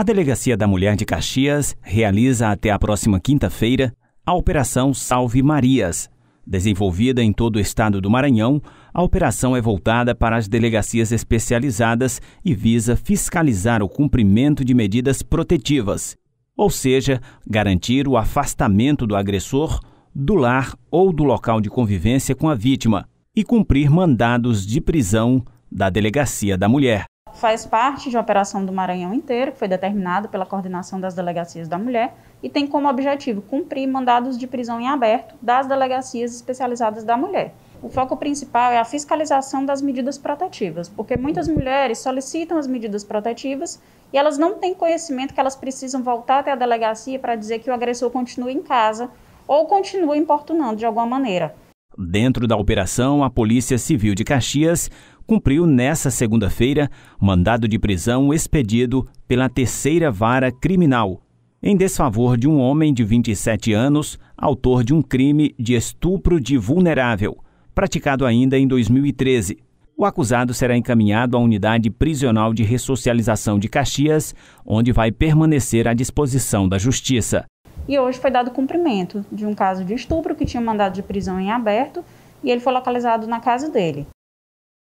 A Delegacia da Mulher de Caxias realiza até a próxima quinta-feira a Operação Salve Marias. Desenvolvida em todo o estado do Maranhão, a operação é voltada para as delegacias especializadas e visa fiscalizar o cumprimento de medidas protetivas, ou seja, garantir o afastamento do agressor do lar ou do local de convivência com a vítima e cumprir mandados de prisão da Delegacia da Mulher faz parte de uma operação do Maranhão inteiro, que foi determinada pela coordenação das delegacias da mulher, e tem como objetivo cumprir mandados de prisão em aberto das delegacias especializadas da mulher. O foco principal é a fiscalização das medidas protetivas, porque muitas mulheres solicitam as medidas protetivas e elas não têm conhecimento que elas precisam voltar até a delegacia para dizer que o agressor continua em casa ou continua importunando de alguma maneira. Dentro da operação, a Polícia Civil de Caxias cumpriu nesta segunda-feira mandado de prisão expedido pela Terceira Vara Criminal em desfavor de um homem de 27 anos, autor de um crime de estupro de vulnerável, praticado ainda em 2013. O acusado será encaminhado à unidade prisional de ressocialização de Caxias, onde vai permanecer à disposição da justiça. E hoje foi dado cumprimento de um caso de estupro que tinha mandado de prisão em aberto e ele foi localizado na casa dele.